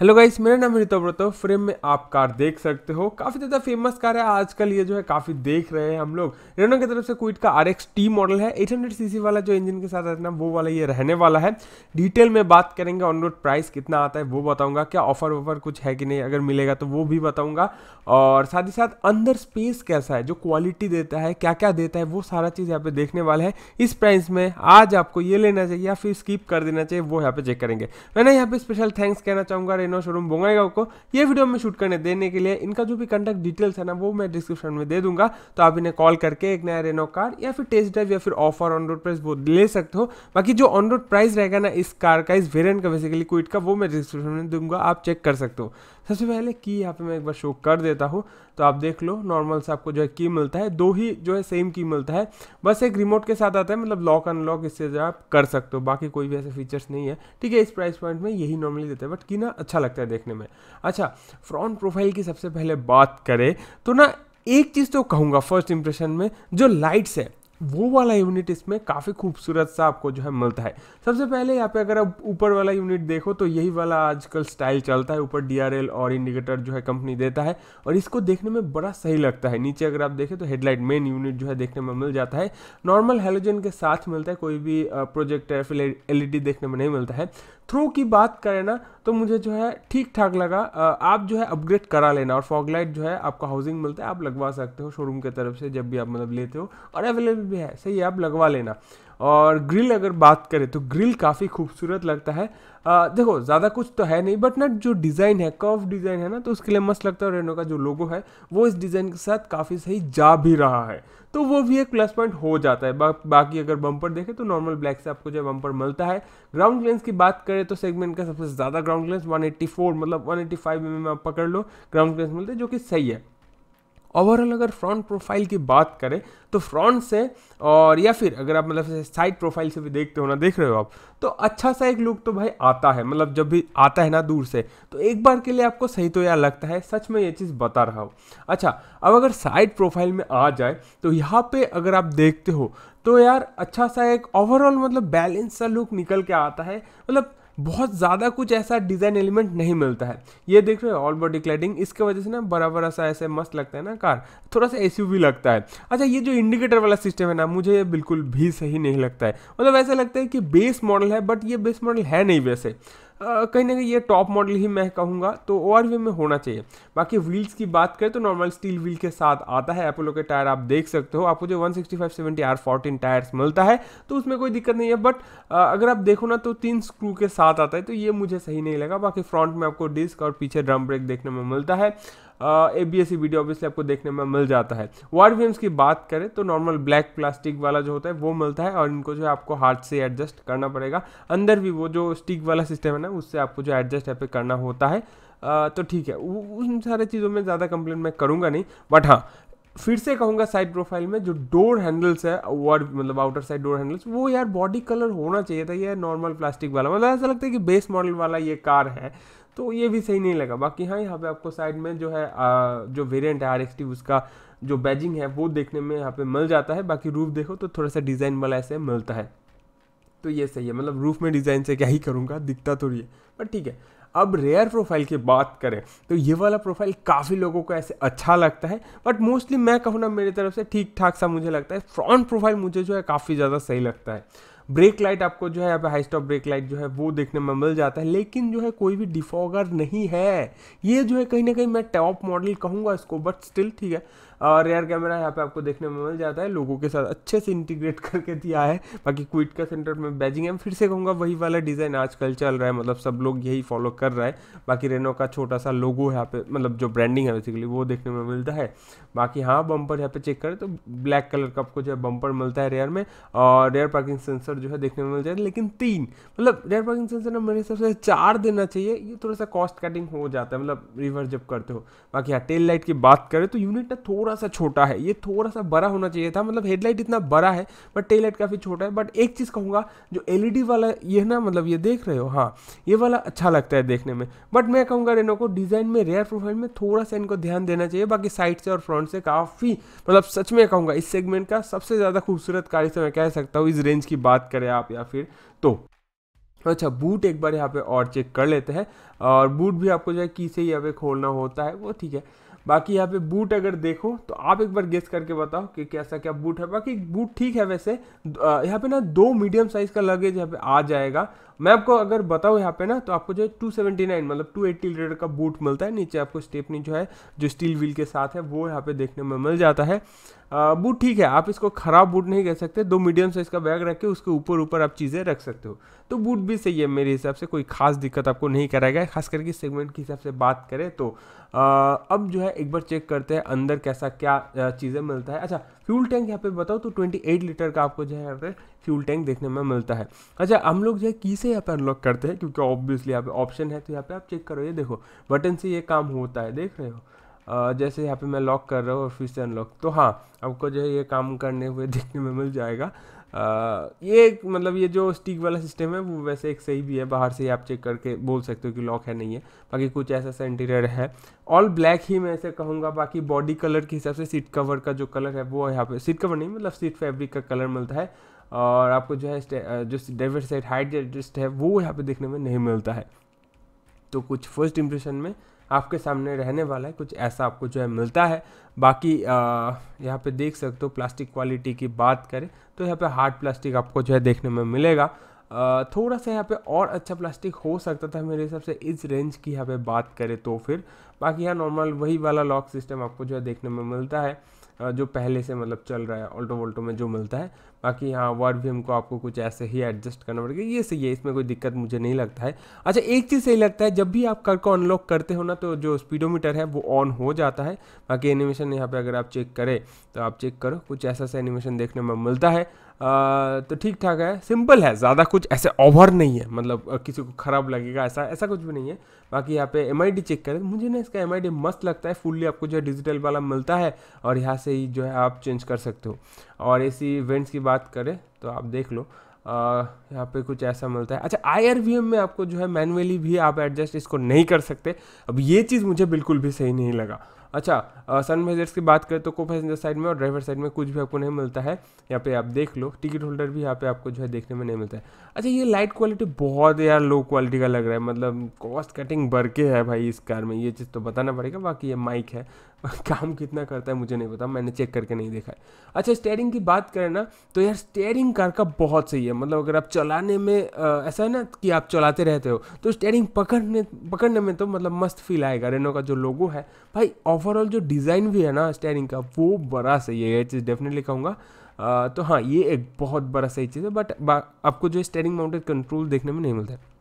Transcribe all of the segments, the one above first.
hello guys मेरा नाम रितो व्रतो फ्रेम में आप कार देख सकते हो काफ़ी ज़्यादा फेमस कार है आजकल ये जो है काफ़ी देख रहे हैं हम लोग रेनो की तरफ से क्विट का आर एक्स टी मॉडल है 800 सीसी वाला जो इंजन के साथ ना वो वाला ये रहने वाला है डिटेल में बात करेंगे ऑन रोड प्राइस कितना आता है वो बताऊँगा क्या ऑफर वफर कुछ है कि नहीं अगर मिलेगा तो वो भी बताऊँगा और साथ ही साथ अंदर स्पेस कैसा है जो क्वालिटी देता है क्या क्या देता है वो सारा चीज़ यहाँ पर देखने वाला है इस प्राइस में आज आपको ये लेना चाहिए या फिर स्किप कर देना चाहिए वो यहाँ पर चेक करेंगे मैंने यहाँ पे स्पेशल थैंक्स कहना चाहूँगा रेनो शोरूम बोंगाईगांव को ये वीडियो में शूट करने देने के लिए इनका जो भी कॉन्टैक्ट डिटेल्स है ना वो मैं डिस्क्रिप्शन में दे दूंगा तो आप इन्हें कॉल करके एक नया रेनो कार या फिर टेस्ट ड्राइव या फिर ऑफर ऑन रोड प्राइस वो ले सकते हो बाकी जो ऑन रोड प्राइस रहेगा ना इस कार का इस वेरियंट का बेसिकली क्विट का वो मैं डिस्क्रिप्शन में दूंगा आप चेक कर सकते हो सबसे पहले की यहाँ पे मैं एक बार शो कर देता हूँ तो आप देख लो नॉर्मल से आपको जो है की मिलता है दो ही जो है सेम की मिलता है बस एक रिमोट के साथ आता है मतलब लॉक अनलॉक इससे जो आप कर सकते हो बाकी कोई भी ऐसे फीचर्स नहीं है ठीक है इस प्राइस पॉइंट में यही नॉर्मली देते हैं बट की ना अच्छा लगता है देखने में अच्छा फ्रॉन्ट प्रोफाइल की सबसे पहले बात करें तो ना एक चीज़ तो कहूँगा फर्स्ट इंप्रेशन में जो लाइट्स है वो वाला यूनिट इसमें काफ़ी खूबसूरत सा आपको जो है मिलता है सबसे पहले यहाँ पे अगर आप ऊपर वाला यूनिट देखो तो यही वाला आजकल स्टाइल चलता है ऊपर डी और इंडिकेटर जो है कंपनी देता है और इसको देखने में बड़ा सही लगता है नीचे अगर आप देखें तो हेडलाइट मेन यूनिट जो है देखने में मिल जाता है नॉर्मल हेलोजन के साथ मिलता है कोई भी प्रोजेक्ट एल e देखने में नहीं मिलता है थ्रू की बात करें ना तो मुझे जो है ठीक ठाक लगा आप जो है अपग्रेड करा लेना और फॉगलाइट जो है आपका हाउसिंग मिलता है आप लगवा सकते हो शोरूम की तरफ से जब भी आप मतलब लेते हो और अवेलेबल भी है सही है आप लगवा लेना और ग्रिल अगर बात करें तो ग्रिल काफ़ी खूबसूरत लगता है आ, देखो ज़्यादा कुछ तो है नहीं बट ना जो डिज़ाइन है कर्व डिज़ाइन है ना तो उसके लिए मस्त लगता है रेनो का जो लोगो है वो इस डिज़ाइन के साथ काफ़ी सही जा भी रहा है तो वो भी एक प्लस पॉइंट हो जाता है बा, बाकी अगर बम्पर देखें तो नॉर्मल ब्लैक से आपको जो बम्पर मिलता है ग्राउंड लेंस की बात करें तो सेगमेंट का सबसे ज़्यादा ग्राउंड लेंस वन मतलब वन एट्टी mm आप पकड़ लो ग्राउंड लेंस मिलते हैं जो कि सही है ओवरऑल अगर फ्रंट प्रोफाइल की बात करें तो फ्रंट से और या फिर अगर आप मतलब साइड प्रोफाइल से भी देखते हो ना देख रहे हो आप तो अच्छा सा एक लुक तो भाई आता है मतलब जब भी आता है ना दूर से तो एक बार के लिए आपको सही तो यार लगता है सच में ये चीज़ बता रहा हूँ अच्छा अब अगर साइड प्रोफाइल में आ जाए तो यहाँ पर अगर आप देखते हो तो यार अच्छा सा एक ओवरऑल मतलब बैलेंस सा लुक निकल के आता है मतलब बहुत ज़्यादा कुछ ऐसा डिज़ाइन एलिमेंट नहीं मिलता है ये देख रहे हो ऑल बॉडी क्लाइडिंग इसके वजह से ना बड़ा बड़ा सा ऐसे मस्त लगता है ना कार थोड़ा सा भी लगता है अच्छा ये जो इंडिकेटर वाला सिस्टम है ना मुझे ये बिल्कुल भी सही नहीं लगता है मतलब ऐसा लगता है कि बेस मॉडल है बट ये बेस मॉडल है नहीं वैसे कहीं ना कहीं ये टॉप मॉडल ही मैं कहूँगा तो ओ में होना चाहिए बाकी व्हील्स की बात करें तो नॉर्मल स्टील व्हील के साथ आता है एपोलो के टायर आप देख सकते हो आपको जो one sixty five seventy R fourteen tyres मिलता है तो उसमें कोई दिक्कत नहीं है बट अगर आप देखो ना तो तीन स्क्रू के साथ आता है तो ये मुझे सही नहीं लगा बाकी फ्रंट में आपको डिस्क और पीछे ड्रम ब्रेक देखने में मिलता है A B S video obviously आपको देखने में मिल जाता है वार फ्रेम्स की बात करें तो नॉर्मल ब्लैक प्लास्टिक वाला जो होता है वो मिलता है और इनको जो है आपको हाथ से एडजस्ट करना पड़ेगा अंदर भी वो जो स्टिक वाला सिस्टम है ना उससे आपको जो एडजस्ट यहाँ पे करना होता है आ, तो ठीक है उन सारे चीज़ों में ज़्यादा कंप्लेन मैं करूँगा नहीं बट हाँ फिर से कहूँगा साइड प्रोफाइल में जो डोर हैंडल्स है वर्ड मतलब आउटर साइड डोर हैंडल्स वो यार बॉडी कलर होना चाहिए था ये नॉर्मल प्लास्टिक वाला मतलब ऐसा लगता है कि बेस मॉडल वाला ये कार है तो ये भी सही नहीं लगा बाकी हाँ यहाँ पे आपको साइड में जो है आ, जो वेरिएंट है आर उसका जो बैजिंग है वो देखने में यहाँ पे मिल जाता है बाकी रूफ देखो तो थोड़ा सा डिज़ाइन वाला ऐसे मिलता है तो ये सही है मतलब रूफ में डिज़ाइन से क्या ही करूँगा दिखता तो ये बट ठीक है अब रेयर प्रोफाइल की बात करें तो ये वाला प्रोफाइल काफ़ी लोगों को ऐसे अच्छा लगता है बट मोस्टली मैं कहूँ ना मेरी तरफ से ठीक ठाक सा मुझे लगता है फ्रंट प्रोफाइल मुझे जो है काफ़ी ज़्यादा सही लगता है ब्रेक लाइट आपको जो है यहाँ पे हाई स्टॉप ब्रेक लाइट जो है वो देखने में मिल जाता है लेकिन जो है कोई भी डिफॉगर नहीं है ये जो है कहीं ना कहीं मैं टॉप मॉडल कहूँगा इसको बट स्टिल ठीक है और रेयर कैमरा यहाँ पे आपको देखने में मिल जाता है लोगों के साथ अच्छे से इंटीग्रेट करके दिया है बाकी क्विट का सेंटर में बैजिंग है फिर से कहूँगा वही वाला डिज़ाइन आजकल चल रहा है मतलब सब लोग यही फॉलो कर रहा है बाकी रेनो का छोटा सा लोगो यहाँ पे मतलब जो ब्रांडिंग है बेसिकली वो देखने में मिलता है बाकी हाँ बम्पर यहाँ पे चेक करें तो ब्लैक कलर का आपको जो है बम्पर मिलता है रेयर में और रेयर पार्किंग सेंसर जो है देखने में मिल जाता है लेकिन तीन मतलब रेयर पार्किंग सेंसर ना मेरे हिसाब से चार देना चाहिए ये थोड़ा सा कॉस्ट कटिंग हो जाता है मतलब रिवर्स जब करते हो बाकी हाँ टेल लाइट की बात करें तो यूनिट ना थोड़ा थोड़ा सा छोटा है ये थोड़ा सा बड़ा होना चाहिए था मतलब हेडलाइट इतना बड़ा है बट टेल लाइट काफ़ी छोटा है बट एक चीज़ कहूँगा जो एल वाला ये ना मतलब ये देख रहे हो हाँ ये वाला अच्छा लगता है देखने में बट मैं कहूँगा रेनो को डिज़ाइन में रेयर प्रोफाइल में थोड़ा सा इनको ध्यान देना चाहिए बाकी साइड से और फ्रंट से काफ़ी मतलब सच में कहूँगा इस सेगमेंट का सबसे ज़्यादा खूबसूरत कार इसे मैं कह सकता हूँ इस रेंज की बात करें आप या फिर तो अच्छा बूट एक बार यहाँ पे और चेक कर लेते हैं और बूट भी आपको जो है की से ही यहाँ पे खोलना होता है वो ठीक है बाकी यहाँ पे बूट अगर देखो तो आप एक बार गेस करके बताओ कि कैसा क्या बूट है बाकी बूट ठीक है वैसे यहाँ पे ना दो मीडियम साइज का लगेज यहाँ पे आ जाएगा मैं आपको अगर बताऊँ यहाँ पे ना तो आपको जो है टू सेवेंटी नाइन मतलब टू एट्टी लीटर का बूट मिलता है नीचे आपको स्टेपनी जो है जो स्टील व्हील के साथ है वो यहाँ पे देखने में मिल जाता है बूट ठीक है आप इसको ख़राब बूट नहीं कह सकते दो मीडियम साइज़ का बैग रख के उसके ऊपर ऊपर आप चीज़ें रख सकते हो तो बूट भी सही है मेरे हिसाब से कोई खास दिक्कत आपको नहीं कराएगा खास करके सेगमेंट के हिसाब से बात करें तो आ, अब जो है एक बार चेक करते हैं अंदर कैसा क्या चीज़ें मिलता है अच्छा फ्यूल टैंक यहाँ पे बताओ तो 28 लीटर का आपको जो है यहाँ पे फ्यूल टैंक देखने में मिलता है अच्छा हम लोग जो है की से यहाँ पे अनलॉक करते हैं क्योंकि ऑब्वियसली यहाँ पे ऑप्शन है तो यहाँ पे आप चेक करो ये देखो बटन से ये काम होता है देख रहे हो जैसे यहाँ पे मैं लॉक कर रहा हूँ और फिर से अनलॉक तो हाँ आपको जो है ये काम करने हुए देखने में मिल जाएगा आ, ये मतलब ये जो स्टिक वाला सिस्टम है वो वैसे एक सही भी है बाहर से ही आप चेक करके बोल सकते हो कि लॉक है नहीं है बाकी कुछ ऐसा सा इंटीरियर है ऑल ब्लैक ही मैं ऐसे कहूँगा बाकी बॉडी कलर के हिसाब से सीट कवर का जो कलर है वो यहाँ पे सीट कवर नहीं मतलब सीट फैब्रिक का कलर मिलता है और आपको जो है जो डेविड साइड हाइट एडजस्ट है वो यहाँ पे देखने में नहीं मिलता है तो कुछ फर्स्ट इंप्रेशन में आपके सामने रहने वाला है कुछ ऐसा आपको जो है मिलता है बाकी यहाँ पे देख सकते हो प्लास्टिक क्वालिटी की बात करें तो यहाँ पे हार्ड प्लास्टिक आपको जो है देखने में मिलेगा थोड़ा सा यहाँ पे और अच्छा प्लास्टिक हो सकता था मेरे हिसाब से इस रेंज की यहाँ पे बात करें तो फिर बाकी यहाँ नॉर्मल वही वाला लॉक सिस्टम आपको जो है देखने में मिलता है जो पहले से मतलब चल रहा है ऑल्टो वोल्टो में जो मिलता है बाकी हाँ वर्ड भी हमको आपको कुछ ऐसे ही एडजस्ट करना पड़ेगा ये सही है इसमें कोई दिक्कत मुझे नहीं लगता है अच्छा एक चीज़ सही लगता है जब भी आप कर को अनलॉक करते हो ना तो जो स्पीडोमीटर है वो ऑन हो जाता है बाकी एनिमेशन यहाँ पर अगर आप चेक करें तो आप चेक करो कुछ ऐसा सा एनिमेशन देखने में मिलता है आ, तो ठीक ठाक है सिंपल है ज़्यादा कुछ ऐसे ओवर नहीं है मतलब किसी को ख़राब लगेगा ऐसा ऐसा कुछ भी नहीं है बाकी यहाँ पे एम चेक करें मुझे ना इसका एम मस्त लगता है फुल्ली आपको जो है डिजिटल वाला मिलता है और यहाँ से ही जो है आप चेंज कर सकते हो और ऐसी इवेंट्स की बात करें तो आप देख लो यहाँ पे कुछ ऐसा मिलता है अच्छा आई में आपको जो है मैनुअली भी आप एडजस्ट इसको नहीं कर सकते अब ये चीज़ मुझे बिल्कुल भी सही नहीं लगा अच्छा सन मेजर्स की बात करें तो को पैसेंजर साइड में और ड्राइवर साइड में कुछ भी आपको नहीं मिलता है यहाँ पे आप देख लो टिकट होल्डर भी यहाँ पे आपको जो है देखने में नहीं मिलता है अच्छा ये लाइट क्वालिटी बहुत यार लो क्वालिटी का लग रहा है मतलब कॉस्ट कटिंग बढ़ के है भाई इस कार में ये चीज़ तो बताना पड़ेगा बाकी ये माइक है काम कितना करता है मुझे नहीं पता मैंने चेक करके नहीं देखा है अच्छा स्टेयरिंग की बात करें ना तो यार स्टेयरिंग कार का बहुत सही है मतलब अगर आप चलाने में आ, ऐसा है ना कि आप चलाते रहते हो तो स्टेयरिंग पकड़ने पकड़ने में तो मतलब मस्त फील आएगा रेनो का जो लोगो है भाई ओवरऑल जो डिज़ाइन भी है ना स्टेयरिंग का वो बड़ा सही है ये चीज़ डेफिनेटली कहूँगा तो हाँ ये एक बहुत बड़ा सही चीज़ है बट आपको जो स्टेयरिंग माउंटेड कंट्रोल देखने में नहीं मिलता है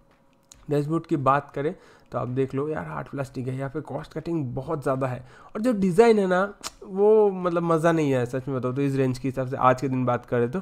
डैशबोर्ड की बात करें तो आप देख लो यार हार्ड प्लास्टिक है यहाँ पे कॉस्ट कटिंग बहुत ज़्यादा है और जो डिज़ाइन है ना वो मतलब मज़ा नहीं है सच में बताओ तो इस रेंज के हिसाब से आज के दिन बात करें तो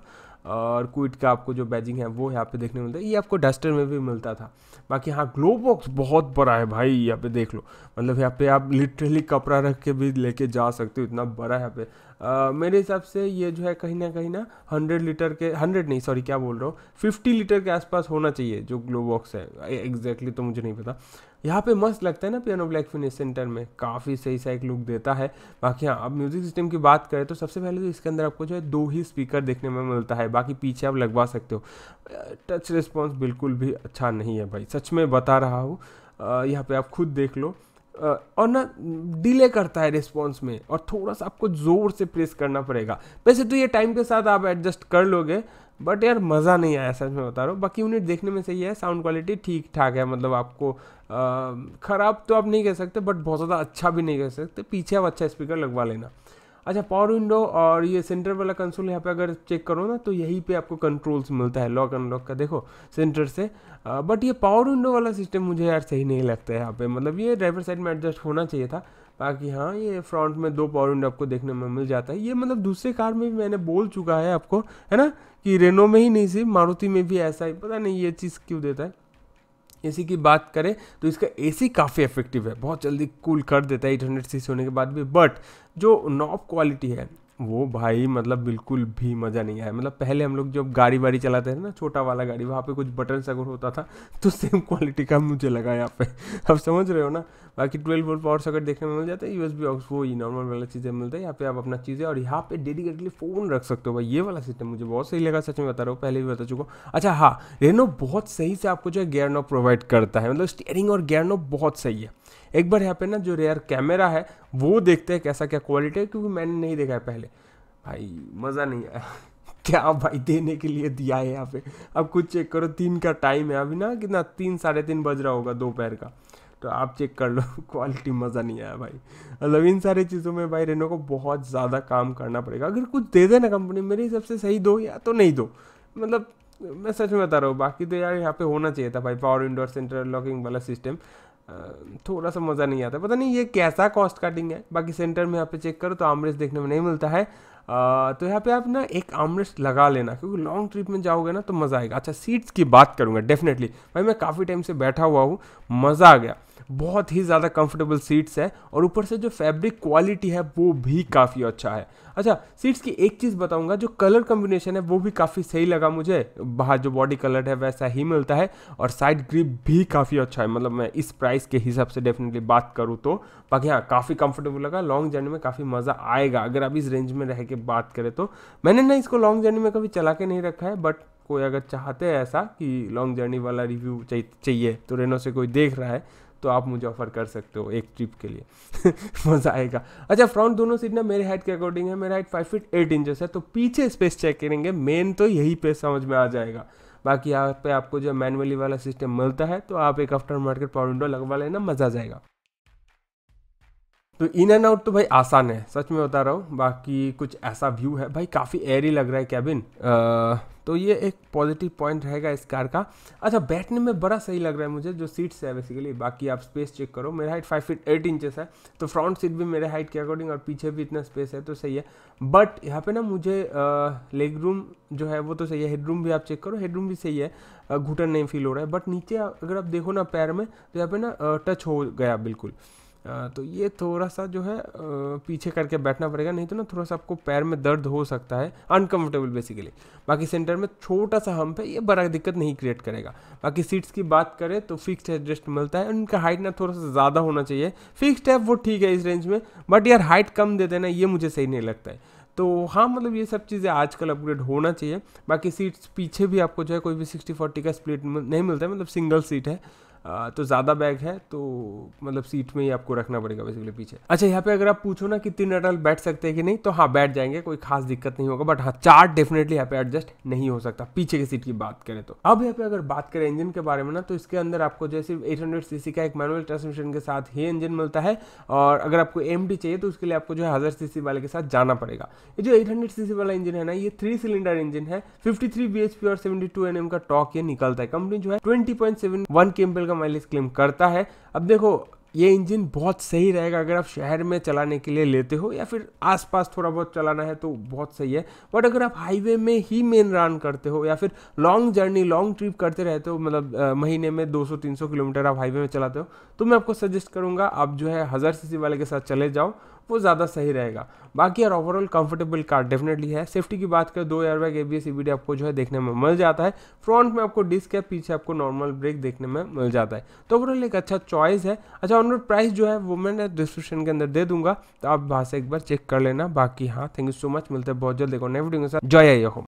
और क्विट का आपको जो बैजिंग है वो यहाँ पे देखने मिलता है ये आपको डस्टर में भी मिलता था बाकी हाँ ग्लो बॉक्स बहुत बड़ा है भाई यहाँ पे देख लो मतलब यहाँ पे आप लिटरली कपड़ा रख के भी लेके जा सकते हो इतना बड़ा है यहाँ पे आ, मेरे हिसाब से ये जो है कहीं ना कहीं ना हंड्रेड लीटर के हंड्रेड नहीं सॉरी क्या बोल रहा हूँ फिफ्टी लीटर के आसपास होना चाहिए जो ग्लो बॉक्स है एग्जैक्टली exactly तो मुझे नहीं पता यहाँ पे मस्त लगता है ना पियानो ब्लैक फिनिश सेंटर में काफ़ी सही सा एक लुक देता है बाकी हाँ अब म्यूज़िक सिस्टम की बात करें तो सबसे पहले तो इसके अंदर आपको जो है दो ही स्पीकर देखने में मिलता है बाकी पीछे आप लगवा सकते हो टच रिस्पॉन्स बिल्कुल भी अच्छा नहीं है भाई सच में बता रहा हूँ यहाँ पे आप खुद देख लो और ना डिले करता है रिस्पॉन्स में और थोड़ा सा आपको ज़ोर से प्रेस करना पड़ेगा वैसे तो ये टाइम के साथ आप एडजस्ट कर लोगे बट यार मज़ा नहीं आया सच में बता रहा हूँ बाकी यूनिट देखने में सही है साउंड क्वालिटी ठीक ठाक है मतलब आपको ख़राब तो आप नहीं कह सकते बट बहुत ज़्यादा अच्छा भी नहीं कह सकते पीछे आप अच्छा स्पीकर लगवा लेना अच्छा पावर विंडो और ये सेंटर वाला कंसोल यहाँ पे अगर चेक करो ना तो यहीं पे आपको कंट्रोल्स मिलता है लॉक अनलॉक का देखो सेंटर से आ, बट ये पावर विंडो वाला सिस्टम मुझे यार सही नहीं लगता है यहाँ पे मतलब ये ड्राइवर साइड में एडजस्ट होना चाहिए था बाकी हाँ ये फ्रंट में दो पावर विंडो आपको देखने में मिल जाता है ये मतलब दूसरे कार में भी मैंने बोल चुका है आपको है ना कि रेनो में ही नहीं सिर्फ मारुति में भी ऐसा ही पता नहीं ये चीज़ क्यों देता है एसी की बात करें तो इसका एसी काफ़ी इफेक्टिव है बहुत जल्दी कूल कर देता है एट हंड्रेड होने के बाद भी बट जो नॉब क्वालिटी है वो भाई मतलब बिल्कुल भी मज़ा नहीं आया मतलब पहले हम लोग जब गाड़ी वाड़ी चलाते थे ना छोटा वाला गाड़ी वहाँ पे कुछ बटन अगर होता था तो सेम क्वालिटी का मुझे लगा यहाँ पे अब समझ रहे हो ना बाकी ट्वेल्व वोल्ट पावर सॉकेट देखने में मिल जाता है यू एस बी वो ही नॉर्मल वाला चीज़ें मिलता है यहाँ पे आप अपना चीज़ें और यहाँ पे डेडिकेटली फ़ोन रख सकते हो भाई ये वाला सिस्टम मुझे बहुत सही लगा सच में बता रहा हूँ पहले भी बता चुका हूँ अच्छा हाँ रेनो बहुत सही से आपको जो है गेयर नो प्रोवाइड करता है मतलब स्टेयरिंग और गेयर नो बहुत सही है एक बार यहाँ पे ना जो रेयर कैमरा है वो देखते हैं कैसा क्या क्वालिटी है क्योंकि मैंने नहीं देखा है पहले भाई मज़ा नहीं आया क्या भाई देने के लिए दिया है यहाँ पे अब कुछ चेक करो तीन का टाइम है अभी ना कितना तीन साढ़े तीन बज रहा होगा दोपहर का तो आप चेक कर लो क्वालिटी मज़ा नहीं आया भाई मतलब इन सारी चीज़ों में भाई रेनो को बहुत ज़्यादा काम करना पड़ेगा अगर कुछ दे देना कंपनी मेरे हिसाब से सही दो या तो नहीं दो मतलब मैं सच में बता रहा हूँ बाकी तो यार यहाँ पे होना चाहिए था भाई पावर इंडोर सेंटर लॉकिंग वाला सिस्टम थोड़ा सा मज़ा नहीं आता पता नहीं ये कैसा कॉस्ट कटिंग है बाकी सेंटर में यहाँ पे चेक करो तो आमरेस देखने में नहीं मिलता है आ, तो यहाँ पे आप ना एक आमरेस्ट लगा लेना क्योंकि लॉन्ग ट्रिप में जाओगे ना तो मज़ा आएगा अच्छा सीट्स की बात करूँगा डेफिनेटली भाई मैं काफ़ी टाइम से बैठा हुआ हूँ मज़ा आ गया बहुत ही ज़्यादा कंफर्टेबल सीट्स है और ऊपर से जो फैब्रिक क्वालिटी है वो भी काफ़ी अच्छा है अच्छा सीट्स की एक चीज़ बताऊंगा जो कलर कॉम्बिनेशन है वो भी काफ़ी सही लगा मुझे बाहर जो बॉडी कलर है वैसा ही मिलता है और साइड ग्रिप भी काफ़ी अच्छा है मतलब मैं इस प्राइस के हिसाब से डेफिनेटली बात करूँ तो बाकी हाँ काफ़ी कंफर्टेबल लगा लॉन्ग जर्नी में काफ़ी मज़ा आएगा अगर आप इस रेंज में रह के बात करें तो मैंने ना इसको लॉन्ग जर्नी में कभी चला के नहीं रखा है बट कोई अगर चाहते हैं ऐसा कि लॉन्ग जर्नी वाला रिव्यू चाहिए तो रेनो से कोई देख रहा है तो आप मुझे ऑफ़र कर सकते हो एक ट्रिप के लिए मज़ा आएगा अच्छा फ्रंट दोनों सीट ना मेरे हाइट के अकॉर्डिंग है मेरा height five feet eight inches है तो पीछे स्पेस चेक करेंगे मेन तो यही पे समझ में आ जाएगा बाकी यहाँ पे आपको जो मैनुअली वाला सिस्टम मिलता है तो आप एक आफ्टर मार्केट पावर विंडो लगवा लेना मज़ा आ जाएगा तो इन एंड आउट तो भाई आसान है सच में बता रहा हूँ बाकी कुछ ऐसा व्यू है भाई काफ़ी एयरी लग रहा है कैबिन तो ये एक पॉजिटिव पॉइंट रहेगा इस कार का अच्छा बैठने में बड़ा सही लग रहा है मुझे जो सीट्स है बेसिकली बाकी आप स्पेस चेक करो मेरा height five feet eight inches है तो फ्रंट सीट भी मेरे हाइट के अकॉर्डिंग और पीछे भी इतना स्पेस है तो सही है बट यहाँ पे ना मुझे लेग रूम जो है वो तो सही है हेड रूम भी आप चेक करो हेड रूम भी सही है घुटन नहीं फील हो रहा है बट नीचे अगर आप देखो ना पैर में तो यहाँ पे ना टच हो गया बिल्कुल तो ये थोड़ा सा जो है पीछे करके बैठना पड़ेगा नहीं तो ना थोड़ा सा आपको पैर में दर्द हो सकता है अनकम्फर्टेबल बेसिकली बाकी सेंटर में छोटा सा हम्प है ये बड़ा दिक्कत नहीं क्रिएट करेगा बाकी सीट्स की बात करें तो फिक्स्ड एडजस्ट मिलता है उनका हाइट ना थोड़ा सा ज़्यादा होना चाहिए फिक्स्ड है वो ठीक है इस रेंज में बट यार हाइट कम दे देना ये मुझे सही नहीं लगता है तो हाँ मतलब ये सब चीज़ें आजकल अपग्रेड होना चाहिए बाकी सीट्स पीछे भी आपको जो है कोई भी सिक्सटी फोर्टी का स्प्लिट नहीं मिलता है मतलब सिंगल सीट है तो ज़्यादा बैग है तो मतलब सीट में ही आपको रखना पड़ेगा बेसिकली पीछे अच्छा यहाँ पे अगर आप पूछो ना कि तीन अडल्ट बैठ सकते हैं कि नहीं तो हाँ बैठ जाएंगे कोई खास दिक्कत नहीं होगा बट हाँ चार डेफिनेटली यहाँ पे एडजस्ट नहीं हो सकता पीछे की सीट की बात करें तो अब यहाँ पे अगर बात करें इंजन के बारे में ना तो इसके अंदर आपको जैसे एट हंड्रेड का एक मैनुअल ट्रांसमिशन के साथ ही इंजन मिलता है और अगर आपको एम चाहिए तो उसके लिए आपको जो है हज़ार सी वाले के साथ जाना पड़ेगा ये जो एट हंड्रेड वाला इंजन है ना ये थ्री सिलेंडर इंजन है फिफ्टी थ्री और सेवेंटी टू का टॉक ये निकलता है कंपनी जो है ट्वेंटी पॉइंट सेवन वन का का माइलेज क्लेम करता है अब देखो ये इंजन बहुत सही रहेगा अगर आप शहर में चलाने के लिए लेते हो या फिर आसपास थोड़ा बहुत चलाना है तो बहुत सही है बट अगर आप हाईवे में ही मेन रन करते हो या फिर लॉन्ग जर्नी लॉन्ग ट्रिप करते रहते हो मतलब आ, महीने में 200-300 किलोमीटर आप हाईवे में चलाते हो तो मैं आपको सजेस्ट करूँगा आप जो है हज़ार सी वाले के साथ चले जाओ वो ज़्यादा सही रहेगा बाकी यार ओवरऑल कंफर्टेबल कार डेफिनेटली है सेफ्टी की बात करें दो एयरबैग एबीएस ईबीडी आपको जो है देखने में मिल जाता है फ्रंट में आपको डिस्क है पीछे आपको नॉर्मल ब्रेक देखने में मिल जाता है तो ओवरऑल एक अच्छा चॉइस है अच्छा ऑन प्राइस जो है वो मैं डिस्क्रिप्शन के अंदर दे दूंगा तो आप वहाँ से एक बार चेक कर लेना बाकी हाँ थैंक यू सो मच मिलते हैं बहुत जल्द देखो नए वीडियो के साथ जय हो